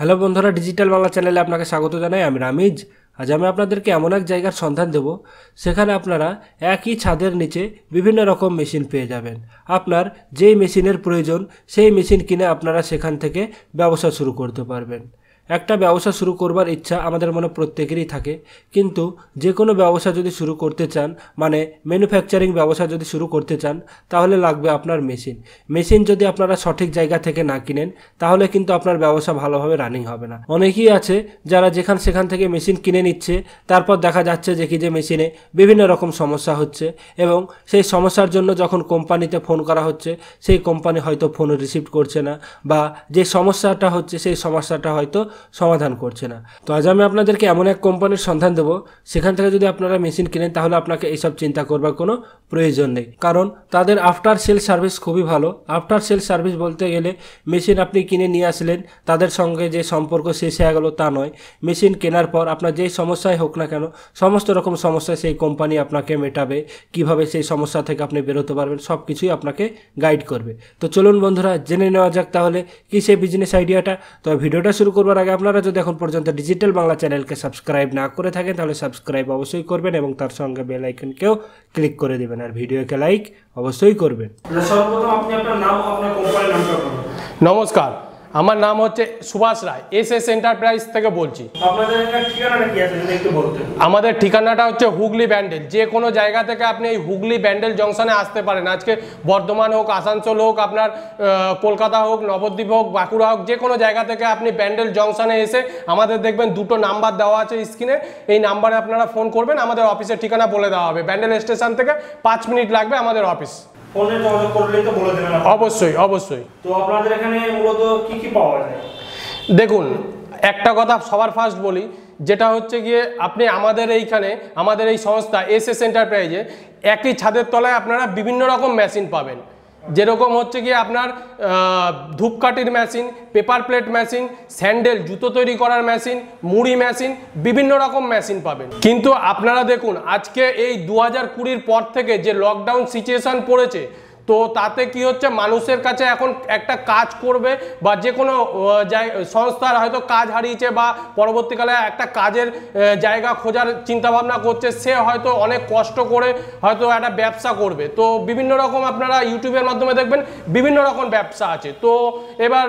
hello বন্ধুরা digital Bangla চ্যানেলে আপনাকে স্বাগত জানাই আমি রামিজ আজ আমি আপনাদেরকে এমন এক জায়গার সন্ধান দেব সেখানে আপনারা একই ছাদের নিচে বিভিন্ন রকম মেশিন পেয়ে যাবেন আপনার যেই মেশিনের প্রয়োজন সেই মেশিন কিনে আপনারা সেখান থেকে ব্যবসা শুরু করতে পারবেন একটা ব্যবসা শুরু করবার ইচ্ছা আমাদের মনে প্রত্যেকেরই থাকে কিন্তু যে কোনো ব্যবসা যদি শুরু করতে চান মানে ম্যানুফ্যাকচারিং ব্যবসা যদি শুরু করতে চান তাহলে লাগবে আপনার মেশিন মেশিন যদি আপনারা সঠিক জায়গা থেকে না কিনেন তাহলে কিন্তু আপনার ব্যবসা ভালোভাবে রানিং হবে না অনেকেই আছে যারা যেখান সেখান থেকে মেশিন কিনে নিচ্ছে তারপর দেখা যাচ্ছে যে কি যে মেশিনে বিভিন্ন রকম সমস্যা হচ্ছে এবং সেই সমস্যার জন্য যখন কোম্পানিতে ফোন করা হচ্ছে সেই কোম্পানি হয়তো ফোন রিসিভ করছে না বা যে সমস্যাটা হচ্ছে সেই সমস্যাটা হয়তো সমাধান করছে না তো আজ আমি আপনাদেরকে এমন এক কোম্পানির সন্ধান দেবো সেখান থেকে যদি আপনারা মেশিন কিনেন তাহলে আপনাকে এইসব চিন্তা করবার কোনো প্রয়োজন নেই কারণ তাদের আফটার সেল সার্ভিস খুবই ভালো আফটার সেল সার্ভিস বলতে গেলে মেশিন আপনি কিনে নিয়ে আসলেন তাদের সঙ্গে যে সম্পর্ক শেষ হয়ে গেল তা নয় মেশিন কেনার পর আপনার যেই সমস্যায় হোক না কেন সমস্ত রকম সমস্যায় সেই কোম্পানি আপনাকে মেটাবে কিভাবে সেই সমস্যা থেকে আপনি বেরোতে পারবেন সব কিছুই আপনাকে গাইড করবে তো চলুন বন্ধুরা জেনে নেওয়া যাক তাহলে কি সেই বিজনেস আইডিয়াটা তো ভিডিওটা শুরু করবার আগে আপনারা যদি এখন পর্যন্ত ডিজিটাল বাংলা চ্যানেলকে সাবস্ক্রাইব না করে থাকেন তাহলে সাবস্ক্রাইব অবশ্যই করবেন এবং তার সঙ্গে বেল আইকনকেও ক্লিক করে দেবেন আর ভিডিওকে লাইক অবশ্যই করবেন সর্বপ্রথম আপনি আপনার নাম আপনার কোম্পানির নামটা নমস্কার আমার নাম হচ্ছে Subhash Roy S S enterprise থেকে বলছি আমাদের ঠিকানাটা হচ্ছে হুগলি ব্যান্ডেল যে কোনো জায়গা থেকে আপনি এই হুগলি ব্যান্ডেল জংশনে আসতে পারেন আজকে বর্ধমান হোক আসানসোল হোক আপনার কলকাতা হোক নবদ্বীপ হোক বাঁকুড়া হোক যে কোনো জায়গা থেকে আপনি ব্যান্ডেল জংশনে এসে আমাদের দেখবেন দুটো নাম্বার দেওয়া আছে স্ক্রিনে এই নাম্বারে আপনারা ফোন করবেন আমাদের অফিসের ঠিকানা বলে দেওয়া হবে ব্যান্ডেল স্টেশন থেকে পাঁচ মিনিট লাগবে আমাদের অফিস ফোনে যোগাযোগ তো বলে দেবেন অবশ্যই অবশ্যই তো আপনাদের এখানে মূলত কি কি পাওয়া যায় দেখুন একটা কথা সবার ফার্স্ট বলি যেটা হচ্ছে গিয়ে আপনি আমাদের এইখানে আমাদের এই সংস্থা এস এস এন্টারপ্রাইজে একই ছাদের তলায় আপনারা বিভিন্ন রকম মেশিন পাবেন যেরকম হচ্ছে গিয়ে আপনার ধূপকাঠির machine paper plate machine sandal জুতো তৈরি করার মেশিন মুড়ি মেশিন বিভিন্ন রকম মেশিন পাবেন কিন্তু আপনারা দেখুন আজকে এই দু হাজার পর থেকে যে লকডাউন সিচুয়েশান পড়েছে তো তাতে কি হচ্ছে মানুষের কাছে এখন একটা কাজ করবে বা যে কোনো সংস্থার হয়তো কাজ হারিয়েছে বা পরবর্তীকালে একটা কাজের জায়গা খোঁজার চিন্তাভাবনা করছে সে হয়তো অনেক কষ্ট করে হয়তো একটা ব্যবসা করবে তো বিভিন্ন রকম আপনারা ইউটিউবের মাধ্যমে দেখবেন বিভিন্ন রকম ব্যবসা আছে তো এবার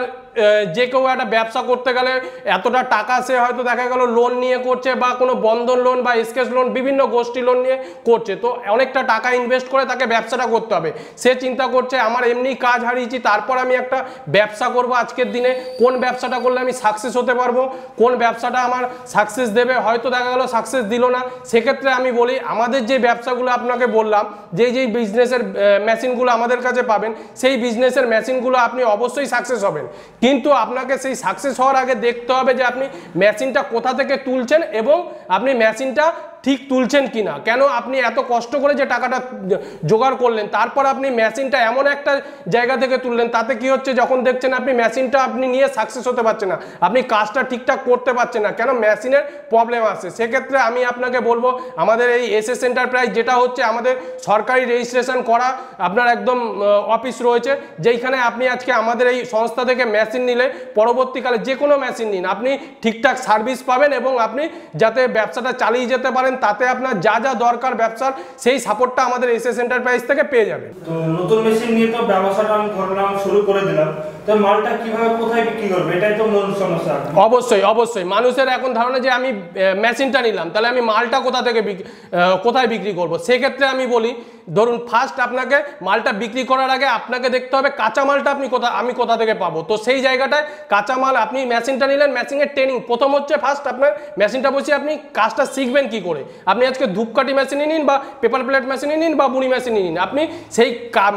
যে কেউ একটা ব্যবসা করতে গেলে এতটা টাকা সে হয়তো দেখা গেল লোন নিয়ে করছে বা কোনো বন্ধন লোন বা স্কেচ লোন বিভিন্ন গোষ্ঠী লোন নিয়ে করছে তো অনেকটা টাকা ইনভেস্ট করে তাকে ব্যবসাটা করতে হবে সে চিন্তা করছে আমার এমনি কাজ হারিয়েছি তারপর আমি একটা ব্যবসা করব আজকের দিনে কোন ব্যবসাটা করলে আমি সাকসেস হতে পারবো কোন ব্যবসাটা আমার সাকসেস দেবে হয়তো দেখা গেলো সাকসেস দিল না সেক্ষেত্রে আমি বলি আমাদের যে ব্যবসাগুলো আপনাকে বললাম যেই যেই বিজনেসের মেশিনগুলো আমাদের কাছে পাবেন সেই বিজনেসের মেশিনগুলো আপনি অবশ্যই সাকসেস হবেন কিন্তু আপনাকে সেই সাকসেস হওয়ার আগে দেখতে হবে যে আপনি মেশিনটা কোথা থেকে তুলছেন এবং আপনি মেশিনটা ঠিক তুলছেন কি না কেন আপনি এত কষ্ট করে যে টাকাটা জোগাড় করলেন তারপর আপনি মেশিনটা এমন একটা জায়গা থেকে তুললেন তাতে কি হচ্ছে যখন দেখছেন আপনি মেশিনটা আপনি নিয়ে সাকসেস হতে পারছেন না আপনি কাজটা ঠিকঠাক করতে পারছেন না কেন মেশিনের প্রবলেম আসে সেক্ষেত্রে আমি আপনাকে বলবো আমাদের এই এস এস এন্টারপ্রাইজ যেটা হচ্ছে আমাদের সরকারি রেজিস্ট্রেশন করা আপনার একদম অফিস রয়েছে যেইখানে আপনি আজকে আমাদের এই সংস্থা থেকে মেশিন নিলে পরবর্তীকালে যে কোনো মেশিন নিন আপনি ঠিকঠাক সার্ভিস পাবেন এবং আপনি যাতে ব্যবসাটা চালিয়ে যেতে পারেন পাবেন তাতে আপনার যা যা দরকার ব্যবসার সেই সাপোর্টটা আমাদের এসএস এন্টারপ্রাইজ থেকে পেয়ে যাবেন তো নতুন মেশিন নিয়ে তো ব্যবসাটা আমি করলাম শুরু করে দিলাম অবশ্যই অবশ্যই মানুষের এখন ধারণা যে আমি মেশিনটা নিলাম তাহলে আমি মালটা কোথা থেকে কোথায় বিক্রি করব সেক্ষেত্রে আমি বলি ধরুন ফার্স্ট আপনাকে মালটা বিক্রি করার আগে আপনাকে দেখতে হবে কাঁচা মালটা আপনি কোথা আমি কোথা থেকে পাবো তো সেই জায়গাটায় কাঁচা মাল আপনি মেশিনটা নিলেন মেশিনের ট্রেনিং প্রথম হচ্ছে ফার্স্ট আপনার মেশিনটা বসে আপনি কাজটা শিখবেন কি করে আপনি আজকে ধূপকাঠি মেশিনে নিন বা পেপার প্লেট মেশিনে নিন বা বুড়ি মেশিনে নিন আপনি সেই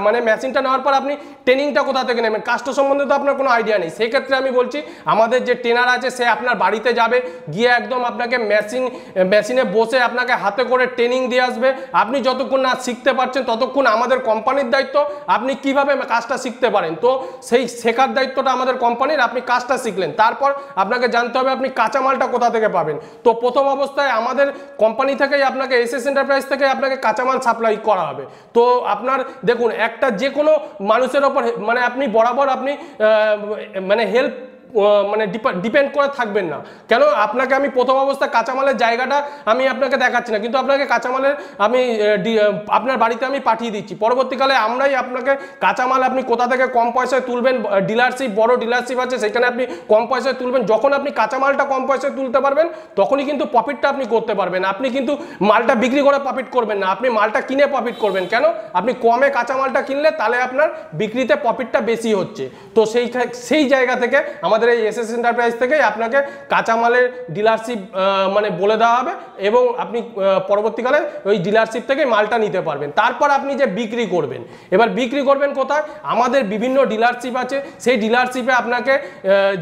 মানে মেশিনটা নেওয়ার পর আপনি ট্রেনিংটা কোথা থেকে নেবেন কাজটা সম্বন্ধে সম্বন্ধে তো আপনার কোনো আইডিয়া নেই সেক্ষেত্রে আমি বলছি আমাদের যে ট্রেনার আছে সে আপনার বাড়িতে যাবে গিয়ে একদম আপনাকে মেশিন মেশিনে বসে আপনাকে হাতে করে ট্রেনিং দিয়ে আসবে আপনি যতক্ষণ না শিখতে পারছেন ততক্ষণ আমাদের কোম্পানির দায়িত্ব আপনি কিভাবে কাজটা শিখতে পারেন তো সেই শেখার দায়িত্বটা আমাদের কোম্পানির আপনি কাজটা শিখলেন তারপর আপনাকে জানতে হবে আপনি কাঁচামালটা কোথা থেকে পাবেন তো প্রথম অবস্থায় আমাদের কোম্পানি থেকেই আপনাকে এস এস এন্টারপ্রাইজ থেকে আপনাকে কাঁচামাল সাপ্লাই করা হবে তো আপনার দেখুন একটা যে কোনো মানুষের ওপর মানে আপনি বরাবর আপনি मैंने हेल्प মানে ডিপেন্ড করে থাকবেন না কেন আপনাকে আমি প্রথম অবস্থা কাঁচামালের জায়গাটা আমি আপনাকে দেখাচ্ছি না কিন্তু আপনাকে কাঁচামালের আমি আপনার বাড়িতে আমি পাঠিয়ে দিচ্ছি পরবর্তীকালে আমরাই আপনাকে কাঁচামাল আপনি কোথা থেকে কম পয়সায় তুলবেন ডিলারশিপ বড় ডিলারশিপ আছে সেখানে আপনি কম পয়সায় তুলবেন যখন আপনি কাঁচামালটা কম পয়সায় তুলতে পারবেন তখনই কিন্তু প্রফিটটা আপনি করতে পারবেন আপনি কিন্তু মালটা বিক্রি করে প্রফিট করবেন না আপনি মালটা কিনে প্রফিট করবেন কেন আপনি কমে কাঁচামালটা কিনলে তাহলে আপনার বিক্রিতে প্রফিটটা বেশি হচ্ছে তো সেই সেই জায়গা থেকে আমাদের আমাদের এই এসএস এন্টারপ্রাইজ থেকেই আপনাকে কাঁচামালের ডিলারশিপ মানে বলে দেওয়া হবে এবং আপনি পরবর্তীকালে ওই ডিলারশিপ থেকে মালটা নিতে পারবেন তারপর আপনি যে বিক্রি করবেন এবার বিক্রি করবেন কোথায় আমাদের বিভিন্ন ডিলারশিপ আছে সেই ডিলারশিপে আপনাকে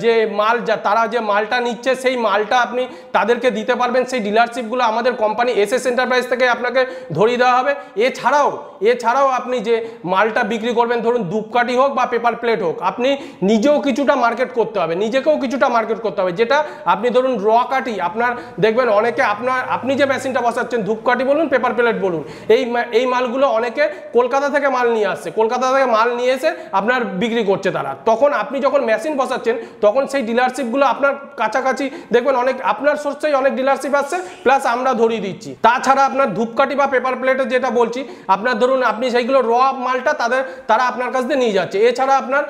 যে মাল যা তারা যে মালটা নিচ্ছে সেই মালটা আপনি তাদেরকে দিতে পারবেন সেই ডিলারশিপগুলো আমাদের কোম্পানি এস এন্টারপ্রাইজ থেকে আপনাকে ধরিয়ে দেওয়া হবে এছাড়াও এছাড়াও আপনি যে মালটা বিক্রি করবেন ধরুন ধূপকাঠি হোক বা পেপার প্লেট হোক আপনি নিজেও কিছুটা মার্কেট করতে হবে নিজেকেও কিছুটা মার্কেট করতে হবে যেটা আপনি ধরুন র কাটি আপনার দেখবেন অনেকে আপনার আপনি যে মেশিনটা বসাচ্ছেন ধূপকাঠি বলুন পেপার প্লেট বলুন এই এই মালগুলো অনেকে কলকাতা থেকে মাল নিয়ে আসছে কলকাতা থেকে মাল নিয়ে এসে আপনার বিক্রি করছে তারা তখন আপনি যখন মেশিন বসাচ্ছেন তখন সেই ডিলারশিপগুলো আপনার কাছাকাছি দেখবেন অনেক আপনার সোর্সেই অনেক ডিলারশিপ আসছে প্লাস আমরা ধরিয়ে দিচ্ছি তাছাড়া আপনার ধূপকাঠি বা পেপার প্লেটে যেটা বলছি আপনার ধরুন আপনি সেইগুলো র মালটা তাদের তারা আপনার কাছ থেকে নিয়ে যাচ্ছে এছাড়া আপনার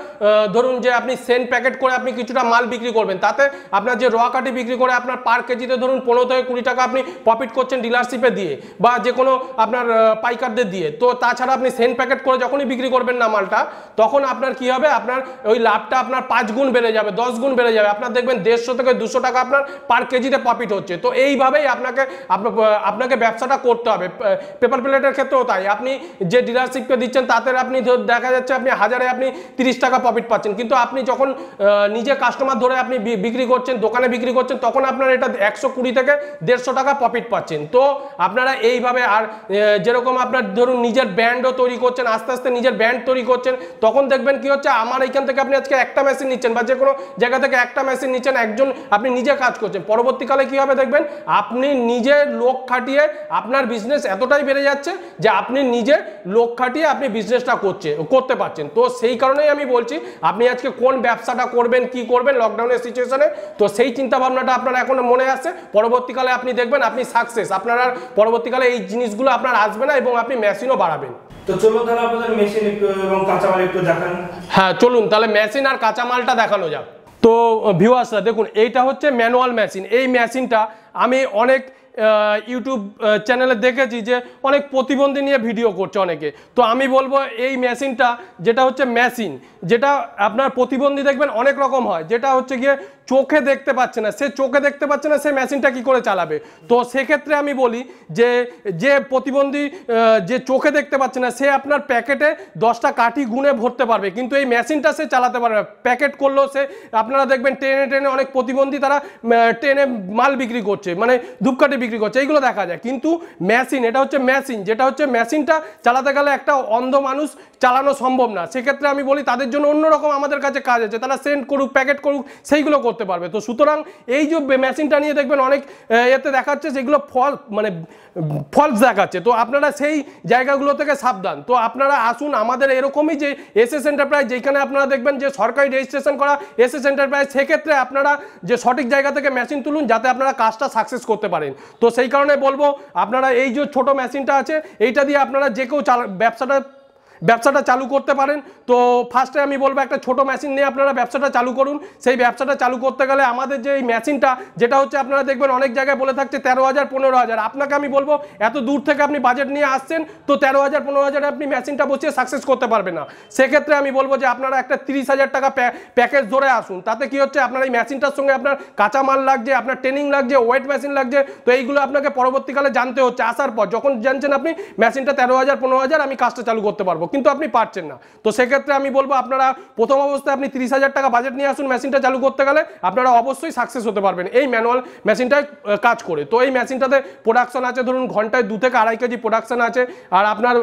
ধরুন যে আপনি সেন্ট প্যাকেট করে আপনি কিছুটা মাল বিক্রি করবেন তাতে আপনার যে রোয়া কাটি বিক্রি করে আপনার পার কেজিতে ধরুন পনেরো থেকে কুড়ি টাকা আপনি প্রফিট করছেন ডিলারশিপে দিয়ে বা যে কোনো আপনার পাইকারদের দিয়ে তো তাছাড়া আপনি সেন্ট প্যাকেট করে যখনই বিক্রি করবেন না মালটা তখন আপনার কি হবে আপনার ওই লাভটা আপনার পাঁচ গুণ বেড়ে যাবে দশ গুণ বেড়ে যাবে আপনার দেখবেন দেড়শো থেকে দুশো টাকা আপনার পার কেজিতে প্রফিট হচ্ছে তো এইভাবেই আপনাকে আপনাকে ব্যবসাটা করতে হবে পেপার প্লেটের ক্ষেত্রেও তাই আপনি যে ডিলারশিপকে দিচ্ছেন তাতে আপনি দেখা যাচ্ছে আপনি হাজারে আপনি তিরিশ টাকা প্রফিট পাচ্ছেন কিন্তু আপনি যখন নিজে যে কাস্টমার ধরে আপনি বিক্রি করছেন দোকানে বিক্রি করছেন তখন আপনারা এটা একশো কুড়ি থেকে দেড়শো টাকা প্রফিট পাচ্ছেন তো আপনারা এইভাবে আর যেরকম আপনার ধরুন নিজের ব্র্যান্ডও তৈরি করছেন আস্তে আস্তে নিজের ব্র্যান্ড তৈরি করছেন তখন দেখবেন কি হচ্ছে আমার এইখান থেকে আপনি আজকে একটা মেশিন নিচ্ছেন বা যে কোনো জায়গা থেকে একটা মেশিন নিচ্ছেন একজন আপনি নিজে কাজ করছেন পরবর্তীকালে কি হবে দেখবেন আপনি নিজে লোক খাটিয়ে আপনার বিজনেস এতটাই বেড়ে যাচ্ছে যে আপনি নিজে লোক খাটিয়ে আপনি বিজনেসটা করছে করতে পারছেন তো সেই কারণেই আমি বলছি আপনি আজকে কোন ব্যবসাটা করবেন কি কি করবেন লকডাউনের সিচুয়েশনে তো সেই চিন্তা ভাবনাটা আপনার এখন মনে আছে পরবর্তীকালে আপনি দেখবেন আপনি সাকসেস আপনার পরবর্তীকালে এই জিনিসগুলো আপনার আসবে না এবং আপনি মেশিনও বাড়াবেন তো চলুন তাহলে আপনাদের মেশিন এবং কাঁচামাল একটু দেখান হ্যাঁ চলুন তাহলে মেশিন আর কাঁচামালটা দেখানো যাক তো ভিউ ভিউয়ার্সরা দেখুন এইটা হচ্ছে ম্যানুয়াল মেশিন এই মেশিনটা আমি অনেক ইউটিউব চ্যানেলে দেখেছি যে অনেক প্রতিবন্ধী নিয়ে ভিডিও করছে অনেকে তো আমি বলবো এই মেশিনটা যেটা হচ্ছে মেশিন যেটা আপনার প্রতিবন্ধী দেখবেন অনেক রকম হয় যেটা হচ্ছে গিয়ে চোখে দেখতে পাচ্ছে না সে চোখে দেখতে পাচ্ছে না সে মেশিনটা কি করে চালাবে তো সেক্ষেত্রে আমি বলি যে যে প্রতিবন্ধী যে চোখে দেখতে পাচ্ছে না সে আপনার প্যাকেটে দশটা কাঠি গুণে ভরতে পারবে কিন্তু এই মেশিনটা সে চালাতে পারবে প্যাকেট করলেও সে আপনারা দেখবেন ট্রেনে ট্রেনে অনেক প্রতিবন্ধী তারা ট্রেনে মাল বিক্রি করছে মানে ধূপকাঠি বিক্রি করছে এইগুলো দেখা যায় কিন্তু মেশিন এটা হচ্ছে মেশিন যেটা হচ্ছে মেশিনটা চালাতে গেলে একটা অন্ধ মানুষ চালানো সম্ভব না সেক্ষেত্রে আমি বলি তাদের জন্য অন্যরকম আমাদের কাছে কাজ আছে তারা সেন্ড করুক প্যাকেট করুক সেইগুলো করতে পারবে তো সুতরাং এই যে মেশিনটা নিয়ে দেখবেন অনেক এতে দেখাচ্ছে যেগুলো ফল মানে ফলস দেখাচ্ছে তো আপনারা সেই জায়গাগুলো থেকে সাবধান তো আপনারা আসুন আমাদের এরকমই যে এস এস এন্টারপ্রাইজ যেখানে আপনারা দেখবেন যে সরকারি রেজিস্ট্রেশন করা এস এস এন্টারপ্রাইজ সেক্ষেত্রে আপনারা যে সঠিক জায়গা থেকে মেশিন তুলুন যাতে আপনারা কাজটা সাকসেস করতে পারেন তো সেই কারণে বলবো আপনারা এই যে ছোট মেশিনটা আছে এইটা দিয়ে আপনারা যে কেউ চালা ব্যবসাটা ব্যবসাটা চালু করতে পারেন তো ফার্স্টে আমি বলবো একটা ছোট মেশিন নিয়ে আপনারা ব্যবসাটা চালু করুন সেই ব্যবসাটা চালু করতে গেলে আমাদের যে এই মেশিনটা যেটা হচ্ছে আপনারা দেখবেন অনেক জায়গায় বলে থাকছে তেরো হাজার পনেরো হাজার আপনাকে আমি বলবো এত দূর থেকে আপনি বাজেট নিয়ে আসছেন তো তেরো হাজার পনেরো হাজারে আপনি মেশিনটা বসিয়ে সাকসেস করতে পারবেন না সেক্ষেত্রে আমি বলবো যে আপনারা একটা তিরিশ হাজার টাকা প্যাকেজ ধরে আসুন তাতে কি হচ্ছে আপনার এই মেশিনটার সঙ্গে আপনার কাঁচামাল লাগছে আপনার ট্রেনিং লাগছে ওয়েট মেশিন লাগছে তো এইগুলো আপনাকে পরবর্তীকালে জানতে হচ্ছে আসার পর যখন জানছেন আপনি মেশিনটা তেরো হাজার পনেরো হাজার আমি কাজটা চালু করতে পারবো কিন্তু আপনি পারছেন না তো সেক্ষেত্রে আমি বলবো আপনারা প্রথম অবস্থায় আপনি তিরিশ হাজার টাকা বাজেট নিয়ে আসুন মেশিনটা চালু করতে গেলে আপনারা অবশ্যই সাকসেস হতে পারবেন এই ম্যানুয়াল মেশিনটায় কাজ করে তো এই মেশিনটাতে প্রোডাকশন আছে ধরুন ঘন্টায় দু থেকে আড়াই কেজি প্রোডাকশন আছে আর আপনার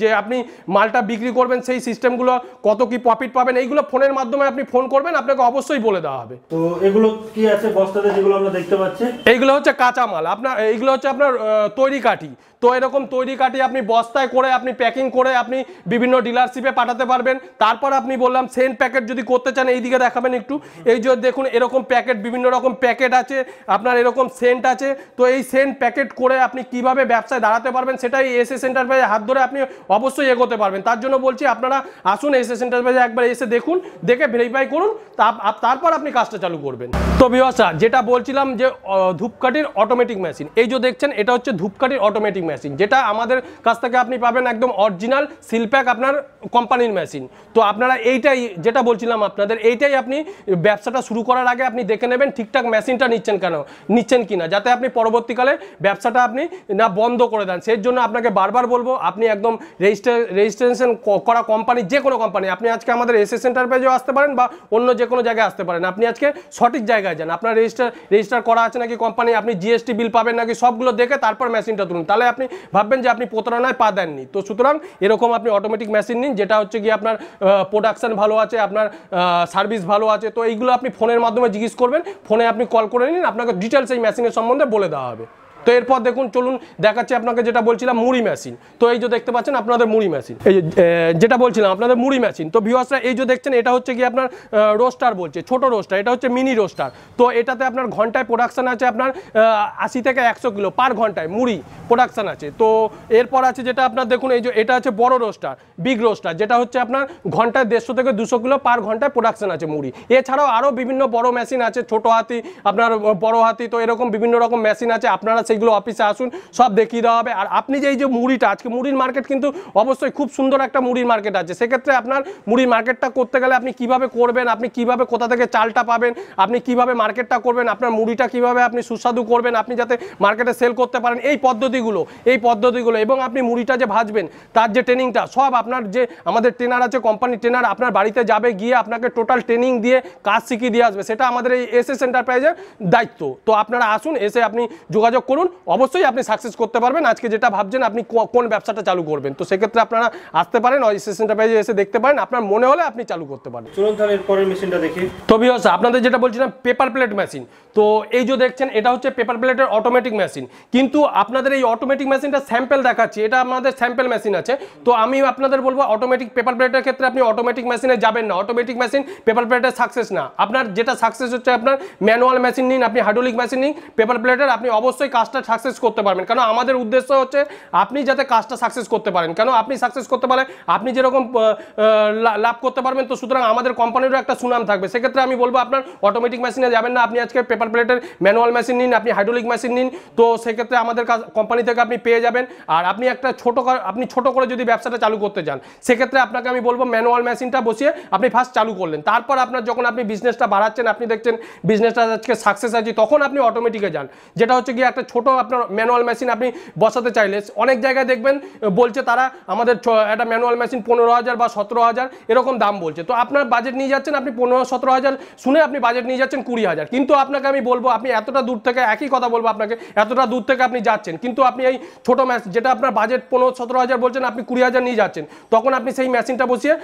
যে আপনি মালটা বিক্রি করবেন সেই সিস্টেমগুলো কত কি প্রফিট পাবেন এইগুলো ফোনের মাধ্যমে আপনি ফোন করবেন আপনাকে অবশ্যই বলে দেওয়া হবে তো এগুলো কি আছে বস্তাতে যেগুলো আমরা দেখতে পাচ্ছি এইগুলো হচ্ছে কাঁচা মাল আপনার এইগুলো হচ্ছে আপনার তৈরি কাঠি তো এরকম তৈরি কাটি আপনি বস্তায় করে আপনি প্যাকিং করে আপনি বিভিন্ন ডিলারশিপে পাঠাতে পারবেন তারপর আপনি বললাম সেন্ট প্যাকেট যদি করতে চান এই দিকে দেখাবেন একটু এই যে দেখুন এরকম প্যাকেট বিভিন্ন রকম প্যাকেট আছে আপনার এরকম সেন্ট আছে তো এই সেন্ট প্যাকেট করে আপনি কিভাবে ব্যবসায় দাঁড়াতে পারবেন সেটাই সেন্টার এন্টারপ্রাইজে হাত ধরে আপনি অবশ্যই এগোতে পারবেন তার জন্য বলছি আপনারা আসুন সেন্টার এন্টারপ্রাইজে একবার এসে দেখুন দেখে ভেরিফাই করুন তারপর আপনি কাজটা চালু করবেন তো বিভাষা যেটা বলছিলাম যে ধূপকাঠির অটোমেটিক মেশিন এই যে দেখছেন এটা হচ্ছে ধূপকাঠির অটোমেটিক মেশিন যেটা আমাদের কাছ থেকে আপনি পাবেন একদম অরিজিনাল সিলপ্যাক আপনার কোম্পানির মেশিন তো আপনারা এইটাই যেটা বলছিলাম আপনাদের এইটাই আপনি ব্যবসাটা শুরু করার আগে আপনি দেখে নেবেন ঠিকঠাক মেশিনটা নিচ্ছেন কেন নিচ্ছেন কিনা যাতে আপনি পরবর্তীকালে ব্যবসাটা আপনি না বন্ধ করে দেন সেই জন্য আপনাকে বারবার বলবো আপনি একদম রেজিস্ট্রে রেজিস্ট্রেশন করা কোম্পানি যে কোনো কোম্পানি আপনি আজকে আমাদের এস সেন্টার পেজেও আসতে পারেন বা অন্য যে কোনো জায়গায় আসতে পারেন আপনি আজকে সঠিক জায়গায় যান আপনার রেজিস্টার রেজিস্টার করা আছে নাকি কোম্পানি আপনি জিএসটি বিল পাবেন নাকি সবগুলো দেখে তারপর মেশিনটা তুলুন তাহলে আপনি আপনি ভাববেন যে আপনি প্রতারণায় পা দেননি তো সুতরাং এরকম আপনি অটোমেটিক মেশিন নিন যেটা হচ্ছে গিয়ে আপনার প্রোডাকশান ভালো আছে আপনার সার্ভিস ভালো আছে তো এইগুলো আপনি ফোনের মাধ্যমে জিজ্ঞেস করবেন ফোনে আপনি কল করে নিন আপনাকে ডিটেলস এই মেশিনের সম্বন্ধে বলে দেওয়া হবে তো এরপর দেখুন চলুন দেখাচ্ছি আপনাকে যেটা বলছিলাম মুড়ি মেশিন তো এই যে দেখতে পাচ্ছেন আপনাদের মুড়ি মেশিন এই যেটা বলছিলাম আপনাদের মুড়ি মেশিন তো ভিওয়ার্সরা এই যে দেখছেন এটা হচ্ছে কি আপনার রোস্টার বলছে ছোট রোস্টার এটা হচ্ছে মিনি রোস্টার তো এটাতে আপনার ঘন্টায় প্রোডাকশান আছে আপনার আশি থেকে একশো কিলো পার ঘন্টায় মুড়ি প্রোডাকশান আছে তো এরপর আছে যেটা আপনার দেখুন এই যে এটা হচ্ছে বড় রোস্টার বিগ রোস্টার যেটা হচ্ছে আপনার ঘন্টায় দেড়শো থেকে দুশো কিলো পার ঘন্টায় প্রোডাকশান আছে মুড়ি এছাড়াও আরও বিভিন্ন বড় মেশিন আছে ছোট হাতি আপনার বড় হাতি তো এরকম বিভিন্ন রকম মেশিন আছে আপনারা সেইগুলো অফিসে আসুন সব দেখিয়ে দেওয়া হবে আর আপনি যে এই যে মুড়িটা আজকে মুড়ির মার্কেট কিন্তু অবশ্যই খুব সুন্দর একটা মুড়ির মার্কেট আছে সেক্ষেত্রে আপনার মুড়ির মার্কেটটা করতে গেলে আপনি কিভাবে করবেন আপনি কিভাবে কোথা থেকে চালটা পাবেন আপনি কিভাবে মার্কেটটা করবেন আপনার মুড়িটা কিভাবে আপনি সুস্বাদু করবেন আপনি যাতে মার্কেটে সেল করতে পারেন এই পদ্ধতিগুলো এই পদ্ধতিগুলো এবং আপনি মুড়িটা যে ভাজবেন তার যে ট্রেনিংটা সব আপনার যে আমাদের ট্রেনার আছে কোম্পানি ট্রেনার আপনার বাড়িতে যাবে গিয়ে আপনাকে টোটাল ট্রেনিং দিয়ে কাজ শিখিয়ে দিয়ে আসবে সেটা আমাদের এই এস এস এন্টারপ্রাইজের দায়িত্ব তো আপনারা আসুন এসে আপনি যোগাযোগ করুন করুন অবশ্যই আপনি সাকসেস করতে পারবেন আজকে যেটা ভাবছেন আপনি কোন ব্যবসাটা চালু করবেন তো সেক্ষেত্রে আপনারা আসতে পারেন এন্টারপ্রাইজে এসে দেখতে পারেন আপনার মনে হলে আপনি চালু করতে পারেন চলুন তাহলে এরপরের মেশিনটা দেখি তো আপনাদের যেটা বলছিলাম পেপার প্লেট মেশিন তো এই যে দেখছেন এটা হচ্ছে পেপার প্লেটের অটোমেটিক মেশিন কিন্তু আপনাদের এই অটোমেটিক মেশিনটা স্যাম্পেল দেখাচ্ছি এটা আমাদের স্যাম্পেল মেশিন আছে তো আমি আপনাদের বলবো অটোমেটিক পেপার প্লেটের ক্ষেত্রে আপনি অটোমেটিক মেশিনে যাবেন না অটোমেটিক মেশিন পেপার প্লেটের সাকসেস না আপনার যেটা সাকসেস হচ্ছে আপনার ম্যানুয়াল মেশিন নিন আপনি হাইড্রোলিক মেশিন নিন পেপার প্লেটের আপনি অবশ্যই কাজ কাজটা সাকসেস করতে পারবেন কারণ আমাদের উদ্দেশ্য হচ্ছে আপনি যাতে কাজটা সাকসেস করতে পারেন কেন আপনি সাকসেস করতে পারেন আপনি যেরকম লাভ করতে পারবেন তো সুতরাং আমাদের কোম্পানিরও একটা সুনাম থাকবে সেক্ষেত্রে আমি বলবো আপনার অটোমেটিক মেশিনে যাবেন না আপনি আজকে পেপার প্লেটের ম্যানুয়াল মেশিন নিন আপনি হাইড্রোলিক মেশিন নিন তো সেক্ষেত্রে আমাদের কোম্পানি থেকে আপনি পেয়ে যাবেন আর আপনি একটা ছোট আপনি ছোট করে যদি ব্যবসাটা চালু করতে চান সেক্ষেত্রে আপনাকে আমি বলবো ম্যানুয়াল মেশিনটা বসিয়ে আপনি ফার্স্ট চালু করলেন তারপর আপনার যখন আপনি বিজনেসটা বাড়াচ্ছেন আপনি দেখছেন বিজনেসটা আজকে সাকসেস আছে তখন আপনি অটোমেটিকে যান যেটা হচ্ছে গিয়ে একটা ছোট ছোটো আপনার ম্যানুয়াল মেশিন আপনি বসাতে চাইলে অনেক জায়গায় দেখবেন বলছে তারা আমাদের একটা ম্যানুয়াল মেশিন পনেরো হাজার বা সতেরো হাজার এরকম দাম বলছে তো আপনার বাজেট নিয়ে যাচ্ছেন আপনি পনেরো সতেরো হাজার শুনে আপনি বাজেট নিয়ে যাচ্ছেন কুড়ি হাজার কিন্তু আপনাকে আমি বলবো আপনি এতটা দূর থেকে একই কথা বলবো আপনাকে এতটা দূর থেকে আপনি যাচ্ছেন কিন্তু আপনি এই ছোটো ম্যাশ যেটা আপনার বাজেট পনেরো সতেরো হাজার বলছেন আপনি কুড়ি হাজার নিয়ে যাচ্ছেন তখন আপনি সেই মেশিনটা বসিয়ে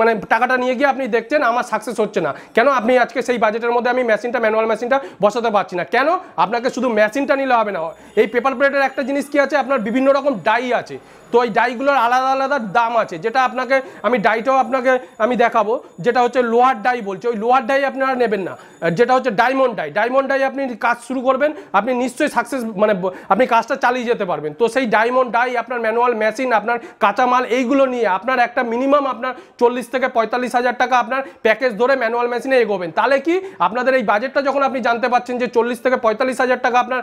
মানে টাকাটা নিয়ে গিয়ে আপনি দেখছেন আমার সাকসেস হচ্ছে না কেন আপনি আজকে সেই বাজেটের মধ্যে আমি মেশিনটা ম্যানুয়াল মেশিনটা বসাতে পারছি না কেন আপনাকে শুধু মেশিনটা নিলে হবে না এই পেপার প্লেটের একটা জিনিস কি আছে আপনার বিভিন্ন রকম ডাই আছে তো ওই ডাইগুলোর আলাদা আলাদা দাম আছে যেটা আপনাকে আমি ডাইটাও আপনাকে আমি দেখাবো যেটা হচ্ছে লোয়ার ডাই বলছে ওই লোয়ার ডাই আপনারা নেবেন না যেটা হচ্ছে ডায়মন্ড ডাই ডায়মন্ড ডাই আপনি কাজ শুরু করবেন আপনি নিশ্চয়ই সাকসেস মানে আপনি কাজটা চালিয়ে যেতে পারবেন তো সেই ডায়মন্ড ডাই আপনার ম্যানুয়াল মেশিন আপনার কাঁচামাল এইগুলো নিয়ে আপনার একটা মিনিমাম আপনার চল্লিশ থেকে পঁয়তাল্লিশ হাজার টাকা আপনার প্যাকেজ ধরে ম্যানুয়াল মেশিনে এগোবেন তাহলে কি আপনাদের এই বাজেটটা যখন আপনি জানতে পারছেন যে চল্লিশ থেকে পঁয়তাল্লিশ হাজার টাকা আপনার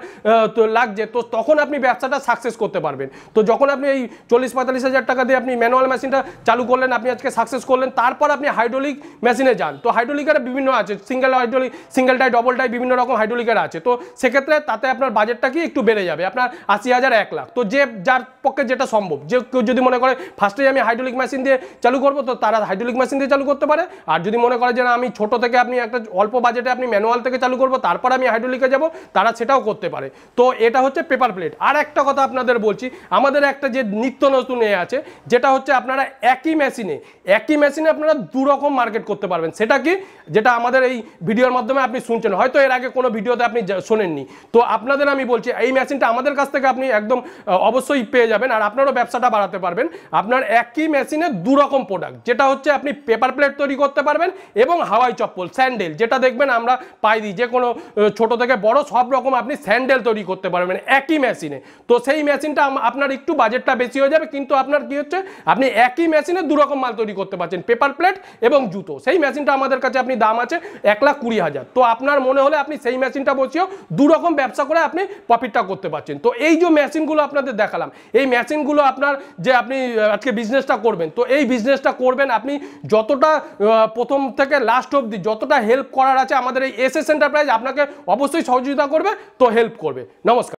লাগছে তো তখন আপনি ব্যবসাটা সাকসেস করতে পারবেন তো যখন আপনি এই চল্লিশ পঁয়তাল্লিশ হাজার টাকা দিয়ে আপনি ম্যানুয়াল মেশিনটা চালু করলেন আপনি আজকে সাকসেস করলেন তারপর আপনি হাইড্রোলিক মেশিনে যান তো হাইড্রোলিকের বিভিন্ন আছে সিঙ্গেল হাইড্রোলিক সিঙ্গেল টাই ডবল টাই বিভিন্ন রকম হাইড্রোলিকের আছে তো সেক্ষেত্রে তাতে আপনার বাজেটটা কি একটু বেড়ে যাবে আপনার আশি হাজার এক লাখ তো যে যার পক্ষে যেটা সম্ভব যে কেউ যদি মনে করে ফার্স্টে আমি হাইড্রোলিক মেশিন দিয়ে চালু করবো তো তারা হাইড্রোলিক মেশিন দিয়ে চালু করতে পারে আর যদি মনে করে যে আমি ছোট থেকে আপনি একটা অল্প বাজেটে আপনি ম্যানুয়াল থেকে চালু করবো তারপর আমি হাইড্রোলিকে যাব তারা সেটাও করতে পারে তো এটা হচ্ছে পেপার প্লেট আর একটা কথা আপনাদের বলছি আমাদের একটা যে নিত্য নতুন এ আছে যেটা হচ্ছে আপনারা একই মেশিনে একই মেশিনে আপনারা দু রকম মার্কেট করতে পারবেন সেটা কি যেটা আমাদের এই ভিডিওর মাধ্যমে আপনি শুনছেন হয়তো এর আগে কোনো ভিডিওতে আপনি শোনেননি তো আপনাদের আমি বলছি এই মেশিনটা আমাদের কাছ থেকে আপনি একদম অবশ্যই পেয়ে যাবেন আর আপনারও ব্যবসাটা বাড়াতে পারবেন আপনার একই মেশিনে দু রকম প্রোডাক্ট যেটা হচ্ছে আপনি পেপার প্লেট তৈরি করতে পারবেন এবং হাওয়াই চপ্পল স্যান্ডেল যেটা দেখবেন আমরা পাই দিই যে কোনো ছোট থেকে বড় সব রকম আপনি স্যান্ডেল তৈরি করতে পারবেন একই মেশিনে তো সেই মেশিনটা আপনার একটু বাজেটটা বেশি এসি হয়ে যাবে কিন্তু আপনার কি হচ্ছে আপনি একই মেশিনে দু রকম মাল তৈরি করতে পারছেন পেপার প্লেট এবং জুতো সেই মেশিনটা আমাদের কাছে আপনি দাম আছে এক লাখ কুড়ি হাজার তো আপনার মনে হলে আপনি সেই মেশিনটা বসিয়েও দু রকম ব্যবসা করে আপনি প্রফিটটা করতে পারছেন তো এই যে মেশিনগুলো আপনাদের দেখালাম এই মেশিনগুলো আপনার যে আপনি আজকে বিজনেসটা করবেন তো এই বিজনেসটা করবেন আপনি যতটা প্রথম থেকে লাস্ট অবধি যতটা হেল্প করার আছে আমাদের এই এস এস এন্টারপ্রাইজ আপনাকে অবশ্যই সহযোগিতা করবে তো হেল্প করবে নমস্কার